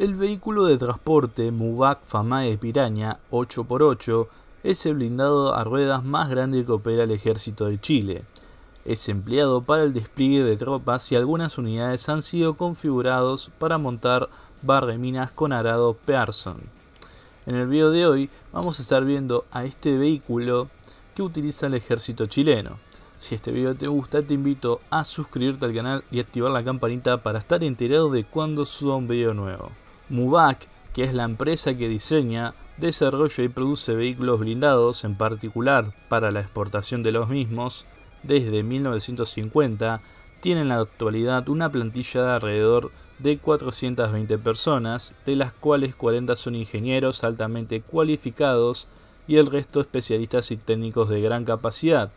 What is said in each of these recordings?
El vehículo de transporte Mubak Famae Piraña 8x8 es el blindado a ruedas más grande que opera el ejército de Chile. Es empleado para el despliegue de tropas y algunas unidades han sido configurados para montar minas con arado Pearson. En el video de hoy vamos a estar viendo a este vehículo que utiliza el ejército chileno. Si este video te gusta te invito a suscribirte al canal y activar la campanita para estar enterado de cuando suba un video nuevo. MUBAC, que es la empresa que diseña, desarrolla y produce vehículos blindados, en particular para la exportación de los mismos, desde 1950, tiene en la actualidad una plantilla de alrededor de 420 personas, de las cuales 40 son ingenieros altamente cualificados y el resto especialistas y técnicos de gran capacidad.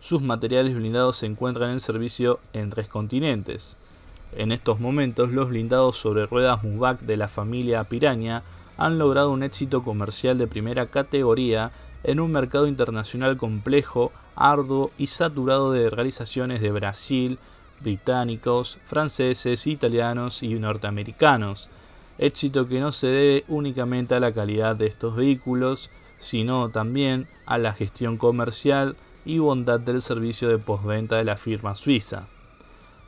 Sus materiales blindados se encuentran en servicio en tres continentes, en estos momentos, los blindados sobre ruedas MUVAC de la familia Piraña han logrado un éxito comercial de primera categoría en un mercado internacional complejo, arduo y saturado de realizaciones de Brasil, británicos, franceses, italianos y norteamericanos. Éxito que no se debe únicamente a la calidad de estos vehículos, sino también a la gestión comercial y bondad del servicio de postventa de la firma suiza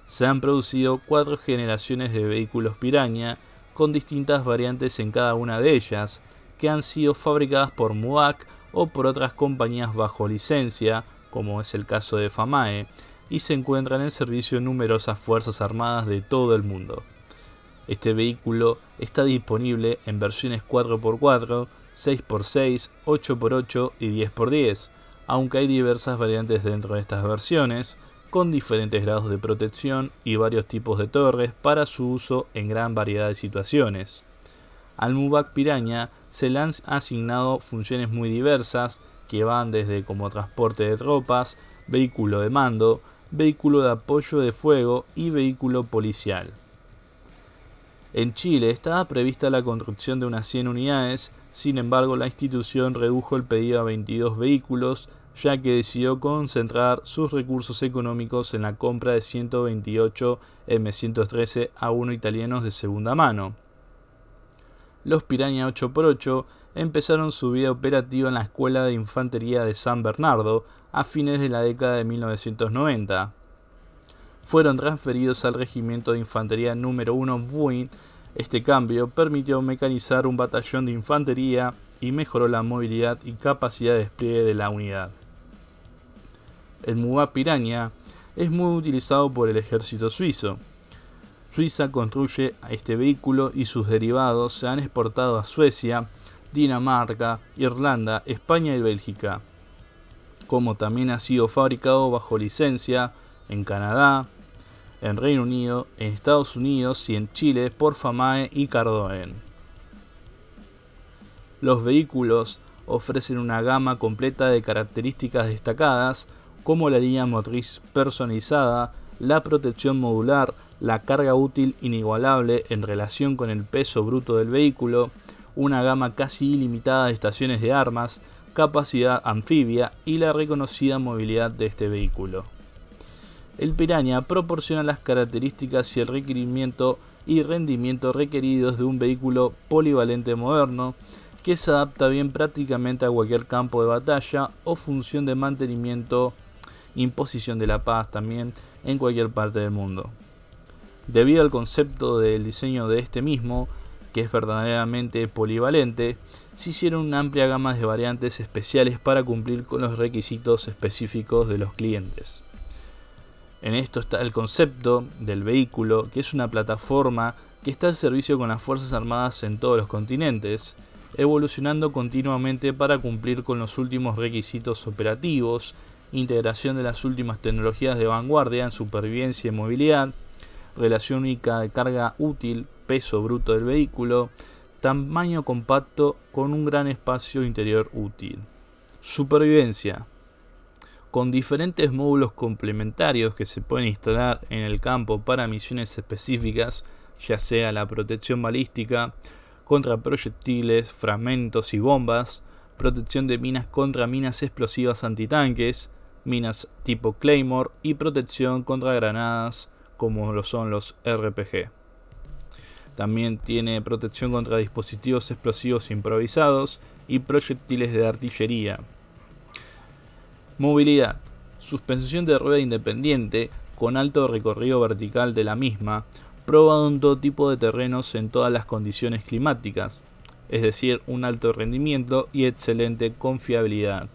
se han producido cuatro generaciones de vehículos piraña con distintas variantes en cada una de ellas, que han sido fabricadas por MUAC o por otras compañías bajo licencia, como es el caso de FAMAE, y se encuentran en servicio en numerosas Fuerzas Armadas de todo el mundo. Este vehículo está disponible en versiones 4x4, 6x6, 8x8 y 10x10, aunque hay diversas variantes dentro de estas versiones, con diferentes grados de protección y varios tipos de torres para su uso en gran variedad de situaciones. Al Mubac Piraña se le han asignado funciones muy diversas que van desde como transporte de tropas, vehículo de mando, vehículo de apoyo de fuego y vehículo policial. En Chile estaba prevista la construcción de unas 100 unidades, sin embargo la institución redujo el pedido a 22 vehículos ya que decidió concentrar sus recursos económicos en la compra de 128 M113 A1 italianos de segunda mano. Los Piranha 8x8 empezaron su vida operativa en la Escuela de Infantería de San Bernardo a fines de la década de 1990. Fueron transferidos al Regimiento de Infantería número 1 Buin. Este cambio permitió mecanizar un batallón de infantería y mejoró la movilidad y capacidad de despliegue de la unidad el MUA Piraña, es muy utilizado por el ejército suizo. Suiza construye este vehículo y sus derivados se han exportado a Suecia, Dinamarca, Irlanda, España y Bélgica, como también ha sido fabricado bajo licencia en Canadá, en Reino Unido, en Estados Unidos y en Chile por Famae y Cardoen. Los vehículos ofrecen una gama completa de características destacadas como la línea motriz personalizada, la protección modular, la carga útil inigualable en relación con el peso bruto del vehículo, una gama casi ilimitada de estaciones de armas, capacidad anfibia y la reconocida movilidad de este vehículo. El Piraña proporciona las características y el requerimiento y rendimiento requeridos de un vehículo polivalente moderno que se adapta bien prácticamente a cualquier campo de batalla o función de mantenimiento imposición de la paz también en cualquier parte del mundo. Debido al concepto del diseño de este mismo, que es verdaderamente polivalente, se hicieron una amplia gama de variantes especiales para cumplir con los requisitos específicos de los clientes. En esto está el concepto del vehículo, que es una plataforma que está al servicio con las Fuerzas Armadas en todos los continentes, evolucionando continuamente para cumplir con los últimos requisitos operativos integración de las últimas tecnologías de vanguardia en supervivencia y movilidad, relación única de carga útil, peso bruto del vehículo, tamaño compacto con un gran espacio interior útil. Supervivencia. Con diferentes módulos complementarios que se pueden instalar en el campo para misiones específicas, ya sea la protección balística, contra proyectiles, fragmentos y bombas, protección de minas contra minas explosivas antitanques, minas tipo Claymore y protección contra granadas como lo son los RPG. También tiene protección contra dispositivos explosivos improvisados y proyectiles de artillería. Movilidad. Suspensión de rueda independiente con alto recorrido vertical de la misma, probado en todo tipo de terrenos en todas las condiciones climáticas, es decir, un alto rendimiento y excelente confiabilidad.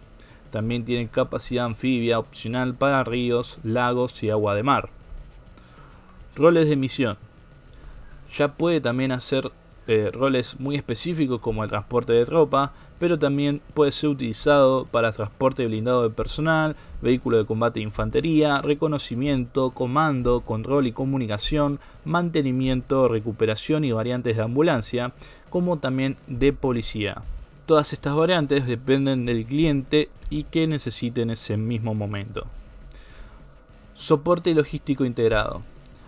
También tienen capacidad anfibia opcional para ríos, lagos y agua de mar. Roles de misión. Ya puede también hacer eh, roles muy específicos como el transporte de tropa, pero también puede ser utilizado para transporte blindado de personal, vehículo de combate de infantería, reconocimiento, comando, control y comunicación, mantenimiento, recuperación y variantes de ambulancia, como también de policía. Todas estas variantes dependen del cliente y que necesiten en ese mismo momento. Soporte logístico integrado.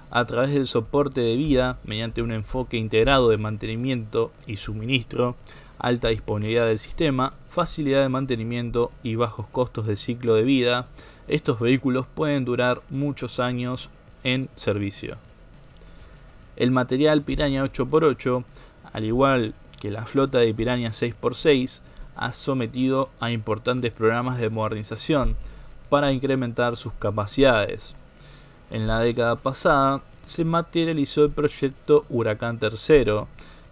A través del soporte de vida, mediante un enfoque integrado de mantenimiento y suministro, alta disponibilidad del sistema, facilidad de mantenimiento y bajos costos de ciclo de vida, estos vehículos pueden durar muchos años en servicio. El material Piraña 8x8, al igual que la flota de Piraña 6x6, ha sometido a importantes programas de modernización para incrementar sus capacidades. En la década pasada se materializó el proyecto Huracán III,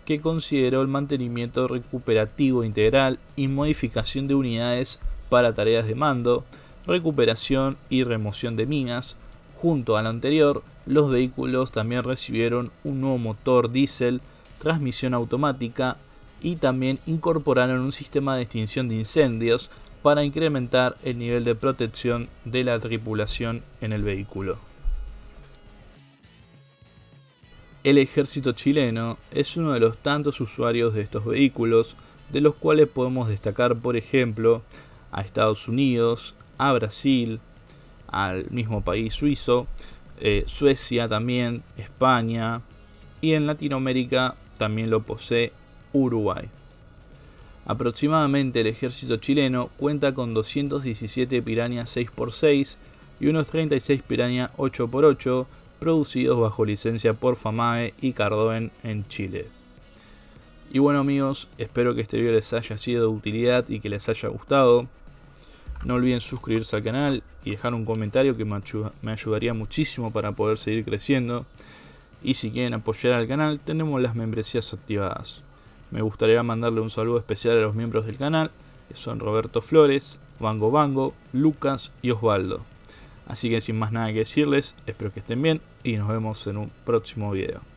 que consideró el mantenimiento recuperativo integral y modificación de unidades para tareas de mando, recuperación y remoción de minas. Junto a lo anterior, los vehículos también recibieron un nuevo motor diésel, transmisión automática, y también incorporaron un sistema de extinción de incendios para incrementar el nivel de protección de la tripulación en el vehículo. El ejército chileno es uno de los tantos usuarios de estos vehículos, de los cuales podemos destacar, por ejemplo, a Estados Unidos, a Brasil, al mismo país suizo, eh, Suecia también, España, y en Latinoamérica también lo posee Uruguay. Aproximadamente el ejército chileno cuenta con 217 pirañas 6x6 y unos 36 pirañas 8x8 producidos bajo licencia por Famae y Cardoen en Chile. Y bueno amigos, espero que este video les haya sido de utilidad y que les haya gustado. No olviden suscribirse al canal y dejar un comentario que me ayudaría muchísimo para poder seguir creciendo. Y si quieren apoyar al canal, tenemos las membresías activadas. Me gustaría mandarle un saludo especial a los miembros del canal, que son Roberto Flores, Bango Bango, Lucas y Osvaldo. Así que sin más nada que decirles, espero que estén bien y nos vemos en un próximo video.